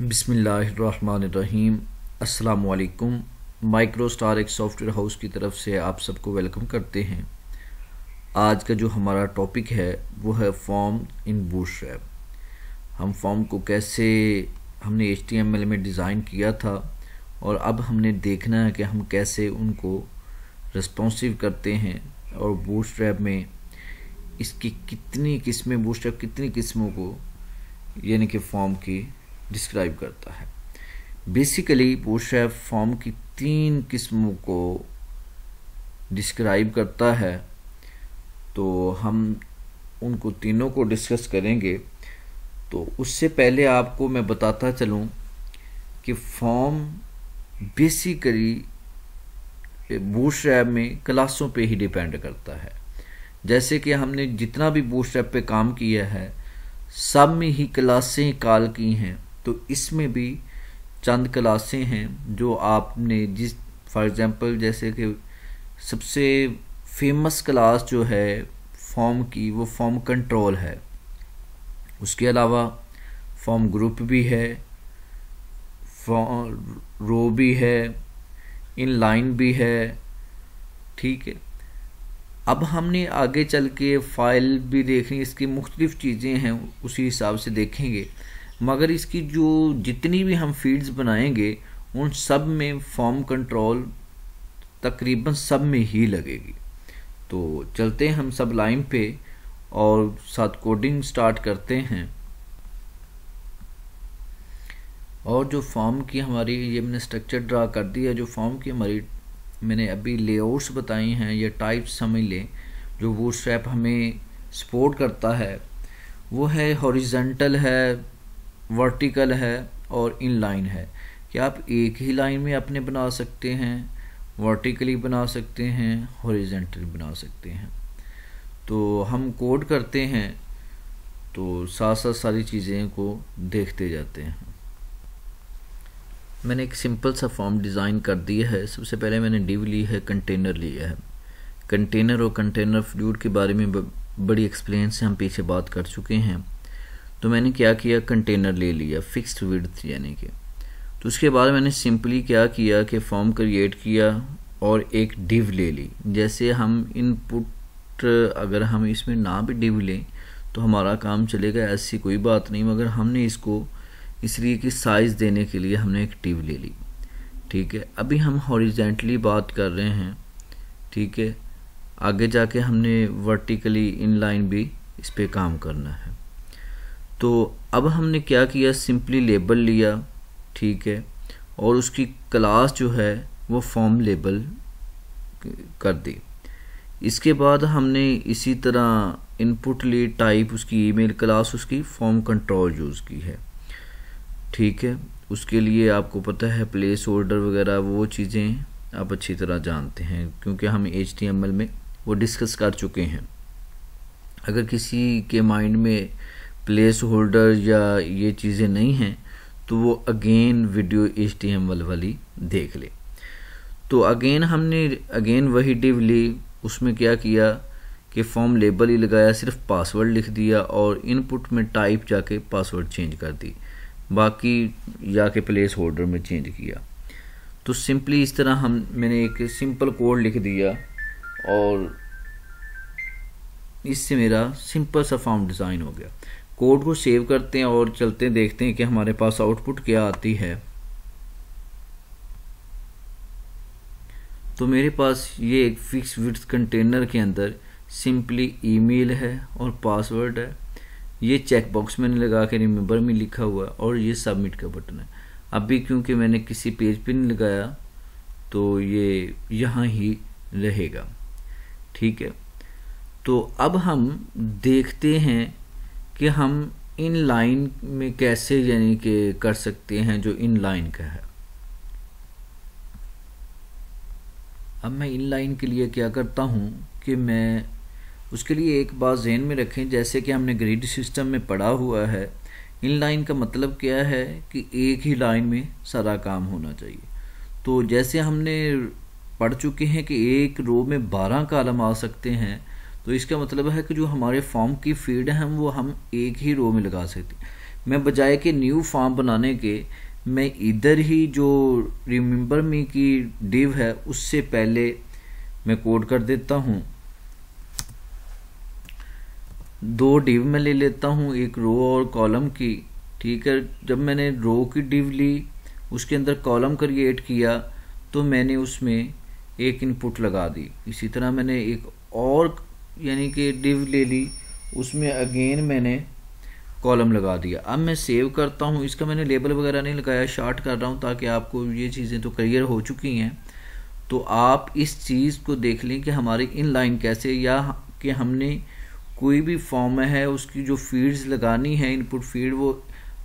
बिसमीम् अल्लाम स्टार एक software house की तरफ से आप सबको वेलकम करते हैं आज का जो हमारा टॉपिक है वो है फॉर्म इन बूटस्ट्रैप हम फॉर्म को कैसे हमने एच में डिज़ाइन किया था और अब हमने देखना है कि हम कैसे उनको रिस्पॉन्सिव करते हैं और बूटस्ट्रैप में इसकी कितनी किस्में बूटस्ट्रैप कितनी किस्मों को यानी कि फॉर्म की डिस्क्राइब करता है बेसिकली शेफ फॉर्म की तीन किस्मों को डिस्क्राइब करता है तो हम उनको तीनों को डिस्कस करेंगे तो उससे पहले आपको मैं बताता चलूँ कि फॉर्म बेसिकली बूट ऐप में क्लासों पे ही डिपेंड करता है जैसे कि हमने जितना भी बूश ऐप पे काम किया है सब में ही क्लासें कॉल की हैं तो इसमें भी चंद क्लासें हैं जो आपने जिस फॉर एग्ज़ाम्पल जैसे कि सबसे फेमस क्लास जो है फॉर्म की वो फॉर्म कंट्रोल है उसके अलावा फॉर्म ग्रुप भी है रो भी है इन लाइन भी है ठीक है अब हमने आगे चल के फाइल भी देखनी इसकी मुख्तलिफ़ चीज़ें हैं उसी हिसाब से देखेंगे मगर इसकी जो जितनी भी हम फील्ड्स बनाएंगे उन सब में फॉर्म कंट्रोल तकरीबन सब में ही लगेगी तो चलते हैं हम सब लाइन पे और साथ कोडिंग स्टार्ट करते हैं और जो फॉर्म की हमारी ये मैंने स्ट्रक्चर ड्रा कर दिया जो फॉर्म की हमारी मैंने अभी लेआउट्स बताई हैं या टाइप्स समझ लें जो वो स्ट्रैप हमें सपोर्ट करता है वो है हॉरिजेंटल है वर्टिकल है और इन लाइन है क्या आप एक ही लाइन में अपने बना सकते हैं वर्टिकली बना सकते हैं हॉरिजेंटली बना सकते हैं तो हम कोड करते हैं तो साथ साथ सारी चीज़ें को देखते जाते हैं मैंने एक सिंपल सा फॉर्म डिज़ाइन कर दिया है सबसे पहले मैंने डिव ली है कंटेनर लिया है कंटेनर और कंटेनर फ्लूड के बारे में बड़ी एक्सप्लेन से हम पीछे बात कर चुके हैं तो मैंने क्या किया कंटेनर ले लिया फिक्स्ड विड्थ यानी कि तो उसके बाद मैंने सिंपली क्या किया कि फॉर्म क्रिएट किया और एक डिव ले ली जैसे हम इनपुट अगर हम इसमें ना भी डिव लें तो हमारा काम चलेगा ऐसी कोई बात नहीं मगर हमने इसको इसलिए कि साइज़ देने के लिए हमने एक डिव ले ली ठीक है अभी हम हॉरिजेंटली बात कर रहे हैं ठीक है आगे जाके हमने वर्टिकली इन लाइन भी इस पर काम करना है तो अब हमने क्या किया सिंपली लेबल लिया ठीक है और उसकी क्लास जो है वो फॉर्म लेबल कर दी इसके बाद हमने इसी तरह इनपुट ली टाइप उसकी ईमेल क्लास उसकी फॉर्म कंट्रोल यूज़ की है ठीक है उसके लिए आपको पता है प्लेस होल्डर वगैरह वो चीज़ें आप अच्छी तरह जानते हैं क्योंकि हम एच में वो डिस्कस कर चुके हैं अगर किसी के माइंड में प्लेस होल्डर या ये चीज़ें नहीं हैं तो वो again video H T M L वाली देख ले तो अगेन हमने अगेन वही डिव ली उसमें क्या किया कि फॉर्म लेबल ही लगाया सिर्फ पासवर्ड लिख दिया और इनपुट में टाइप जाके पासवर्ड चेंज कर दी बाकी जाके प्लेस होल्डर में चेंज किया तो सिंपली इस तरह हम मैंने एक सिंपल कोड लिख दिया और इससे मेरा सिंपल सा फॉर्म डिज़ाइन हो गया कोड को सेव करते हैं और चलते हैं देखते हैं कि हमारे पास आउटपुट क्या आती है तो मेरे पास ये एक फिक्स विथ कंटेनर के अंदर सिंपली ईमेल है और पासवर्ड है ये चेक बॉक्स मैंने लगा के रिमेंबर में लिखा हुआ है और ये सबमिट का बटन है अभी क्योंकि मैंने किसी पेज पे नहीं लगाया तो ये यहाँ ही रहेगा ठीक है तो अब हम देखते हैं कि हम इन लाइन में कैसे यानी कि कर सकते हैं जो इन लाइन का है अब मैं इन लाइन के लिए क्या करता हूँ कि मैं उसके लिए एक बात जहन में रखें जैसे कि हमने ग्रिड सिस्टम में पढ़ा हुआ है इन लाइन का मतलब क्या है कि एक ही लाइन में सारा काम होना चाहिए तो जैसे हमने पढ़ चुके हैं कि एक रो में बारह कालम आ सकते हैं तो इसका मतलब है कि जो हमारे फॉर्म की फील्ड है वो हम एक ही रो में लगा सकते मैं बजाय के न्यू फॉर्म बनाने के मैं इधर ही जो रिम्बर मी की डिव है उससे पहले मैं कोड कर देता हूँ दो डिव में ले लेता हूँ एक रो और कॉलम की ठीक है जब मैंने रो की डिव ली उसके अंदर कॉलम क्रिएट किया तो मैंने उसमें एक इनपुट लगा दी इसी तरह मैंने एक और यानी कि डिव ले ली उसमें अगेन मैंने कॉलम लगा दिया अब मैं सेव करता हूँ इसका मैंने लेबल वगैरह नहीं लगाया शार्ट कर रहा हूँ ताकि आपको ये चीज़ें तो क्लियर हो चुकी हैं तो आप इस चीज़ को देख लें कि हमारी इन लाइन कैसे या कि हमने कोई भी फॉर्म है उसकी जो फीड्स लगानी है इनपुट फीड वो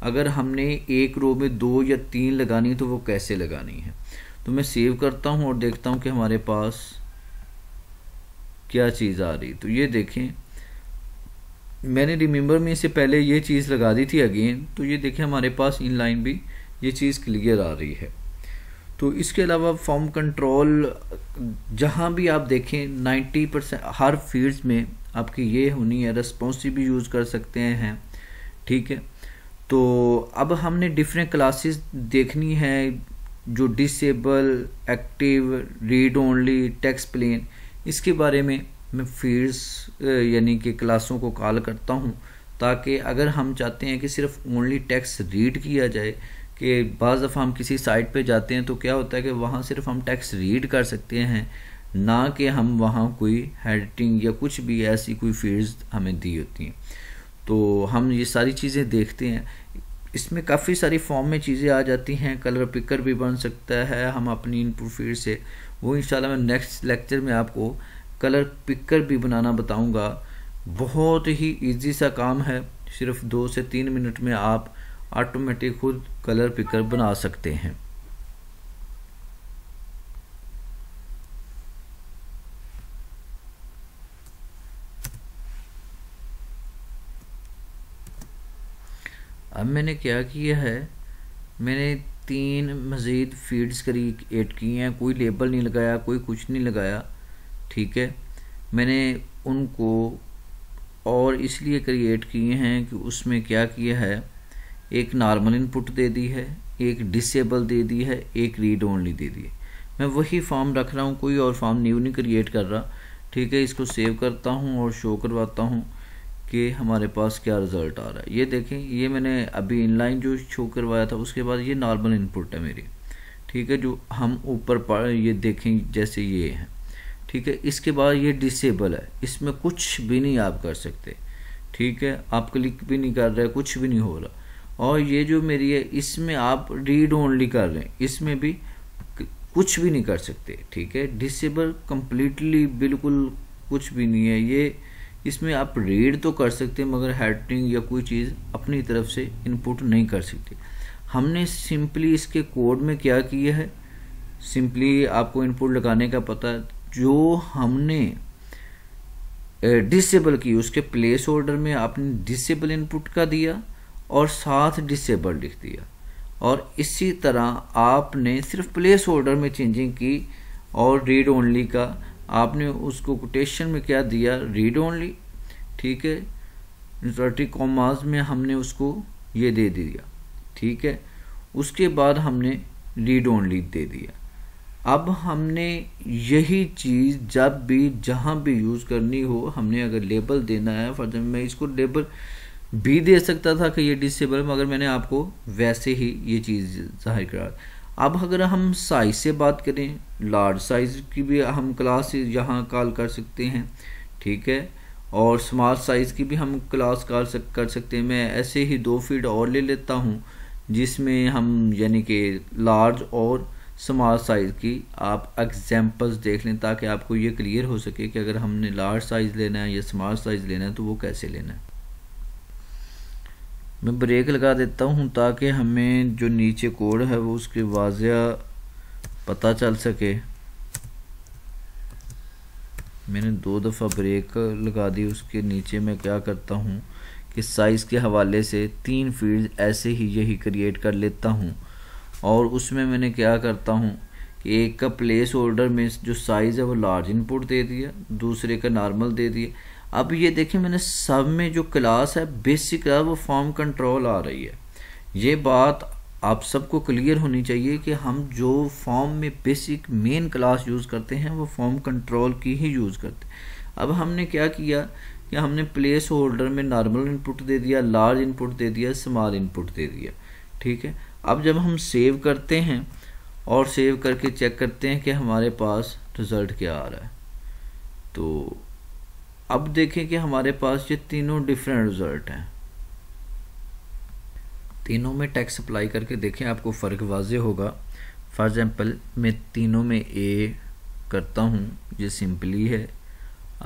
अगर हमने एक रो में दो या तीन लगानी तो वो कैसे लगानी है तो मैं सेव करता हूँ और देखता हूँ कि हमारे पास क्या चीज़ आ रही तो ये देखें मैंने रिमेंबर में से पहले ये चीज़ लगा दी थी अगेन तो ये देखें हमारे पास इन लाइन भी ये चीज़ क्लियर आ रही है तो इसके अलावा फॉर्म कंट्रोल जहाँ भी आप देखें 90 परसेंट हर फील्ड्स में आपकी ये होनी है रेस्पॉन्सिव भी यूज़ कर सकते हैं ठीक है तो अब हमने डिफरेंट क्लासेस देखनी है जो disable active read only text plain इसके बारे में मैं फीड्स यानी कि क्लासों को कॉल करता हूँ ताकि अगर हम चाहते हैं कि सिर्फ ओनली टैक्स रीड किया जाए कि बज़ दफ़ा हम किसी साइट पे जाते हैं तो क्या होता है कि वहाँ सिर्फ हम टैक्स रीड कर सकते हैं ना कि हम वहाँ कोई हेडिंग या कुछ भी ऐसी कोई फील्ड्स हमें दी होती हैं तो हम ये सारी चीज़ें देखते हैं इसमें काफ़ी सारी फॉर्म में चीज़ें आ जाती हैं कलर पिकर भी बन सकता है हम अपनी इनपुट फील्ड से वो इंशाल्लाह मैं नेक्स्ट लेक्चर में आपको कलर पिकर भी बनाना बताऊंगा बहुत ही इजी सा काम है सिर्फ दो से तीन मिनट में आप ऑटोमेटिक खुद कलर पिकर बना सकते हैं अब मैंने क्या किया है मैंने तीन मज़ीद फीड्स करी एड की हैं कोई लेबल नहीं लगाया कोई कुछ नहीं लगाया ठीक है मैंने उनको और इसलिए क्रिएट किए हैं कि उसमें क्या किया है एक नॉर्मल इनपुट दे दी है एक डिसेबल दे दी है एक रीड ओनली दे दी है मैं वही फॉर्म रख रहा हूँ कोई और फॉर्म न्यू नहीं क्रिएट कर रहा ठीक है इसको सेव करता हूँ और शो करवाता हूँ कि हमारे पास क्या रिज़ल्ट आ रहा है ये देखें ये मैंने अभी इनलाइन जो शो करवाया था उसके बाद ये नॉर्मल इनपुट है मेरी ठीक है जो हम ऊपर ये देखें जैसे ये है ठीक है इसके बाद ये डिसेबल है इसमें कुछ भी नहीं आप कर सकते ठीक है आप क्लिक भी नहीं कर रहे कुछ भी नहीं हो रहा और ये जो मेरी है इसमें आप रीड ओनली कर रहे हैं इसमें भी कुछ भी नहीं कर सकते ठीक है डिसेबल कम्प्लीटली बिल्कुल कुछ भी नहीं है ये इसमें आप रीड तो कर सकते हैं मगर हैटिंग या कोई चीज़ अपनी तरफ से इनपुट नहीं कर सकते हमने सिंपली इसके कोड में क्या किया है सिंपली आपको इनपुट लगाने का पता जो हमने डिसेबल की उसके प्लेस ऑर्डर में आपने डिसेबल इनपुट का दिया और साथ डिसेबल लिख दिया और इसी तरह आपने सिर्फ प्लेस ऑर्डर में चेंजिंग की और रीड ओनली का आपने उसको कोटेशन में क्या दिया रीड ओनली ठीक है इंटरटी कॉमास में हमने उसको ये दे दिया ठीक है उसके बाद हमने रीड ओनली दे दिया अब हमने यही चीज़ जब भी जहाँ भी यूज़ करनी हो हमने अगर लेबल देना है फॉर एग्जाम्पल मैं इसको लेबल भी दे सकता था कि ये डिसेबल मगर मैंने आपको वैसे ही ये चीज़ जाहिर करा अब अगर हम साइज से बात करें लार्ज साइज की भी हम क्लास यहाँ कॉल कर सकते हैं ठीक है और स्मॉल साइज़ की भी हम क्लास कॉल सक, कर सकते हैं मैं ऐसे ही दो फीट और ले लेता हूँ जिसमें हम यानी कि लार्ज और स्मॉल साइज़ की आप एग्जांपल्स देख लें ताकि आपको ये क्लियर हो सके कि अगर हमने लार्ज साइज़ लेना है या स्मॉल साइज़ लेना है तो वो कैसे लेना है मैं ब्रेक लगा देता हूँ ताकि हमें जो नीचे कोड है वो उसके वाजिया पता चल सके मैंने दो दफ़ा ब्रेक लगा दी उसके नीचे मैं क्या करता हूँ कि साइज़ के हवाले से तीन फील्ड ऐसे ही यही क्रिएट कर लेता हूँ और उसमें मैंने क्या करता हूँ कि एक का प्लेस होल्डर में जो साइज़ है वो लार्ज इनपुट दे दिया दूसरे का नॉर्मल दे दिया अब ये देखिए मैंने सब में जो क्लास है बेसिक है वो फॉर्म कंट्रोल आ रही है ये बात आप सबको क्लियर होनी चाहिए कि हम जो फॉर्म में बेसिक मेन क्लास यूज़ करते हैं वो फॉर्म कंट्रोल की ही यूज़ करते हैं अब हमने क्या किया कि हमने प्लेस होल्डर में नॉर्मल इनपुट दे दिया लार्ज इनपुट दे दिया स्मॉल इनपुट दे दिया ठीक है अब जब हम सेव करते हैं और सेव करके चेक करते हैं कि हमारे पास रिज़ल्ट क्या आ रहा है तो अब देखें कि हमारे पास ये तीनों डिफरेंट रिजल्ट हैं तीनों में टैक्स अप्लाई करके देखें आपको फ़र्क वाज होगा फॉर एग्ज़ाम्पल मैं तीनों में ए करता हूँ ये सिंपली है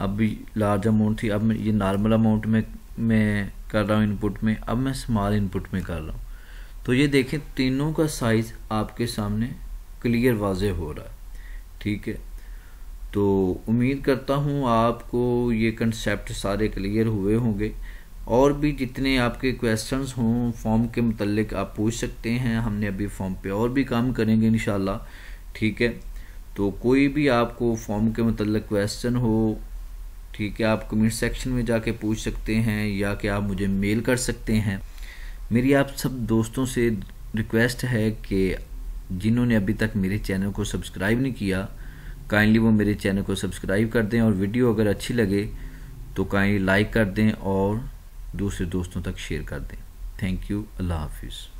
अब लार्ज अमाउंट थी अब ये नॉर्मल अमाउंट में मैं कर रहा हूँ इनपुट में अब मैं स्मॉल इनपुट में कर रहा हूँ तो ये देखें तीनों का साइज़ आपके सामने क्लियर वाज हो रहा है ठीक है तो उम्मीद करता हूँ आपको ये कंसेप्ट सारे क्लियर हुए होंगे और भी जितने आपके क्वेश्चंस हों फॉर्म के मतलब आप पूछ सकते हैं हमने अभी फॉर्म पे और भी काम करेंगे इन ठीक है तो कोई भी आपको फॉर्म के मतलब क्वेश्चन हो ठीक है आप कमेंट सेक्शन में जाके पूछ सकते हैं या कि आप मुझे मेल कर सकते हैं मेरी आप सब दोस्तों से रिक्वेस्ट है कि जिन्होंने अभी तक मेरे चैनल को सब्सक्राइब नहीं किया काइंडली वो मेरे चैनल को सब्सक्राइब कर दें और वीडियो अगर अच्छी लगे तो काइंडली लाइक कर दें और दूसरे दोस्तों तक शेयर कर दें थैंक यू अल्लाह हाफिज़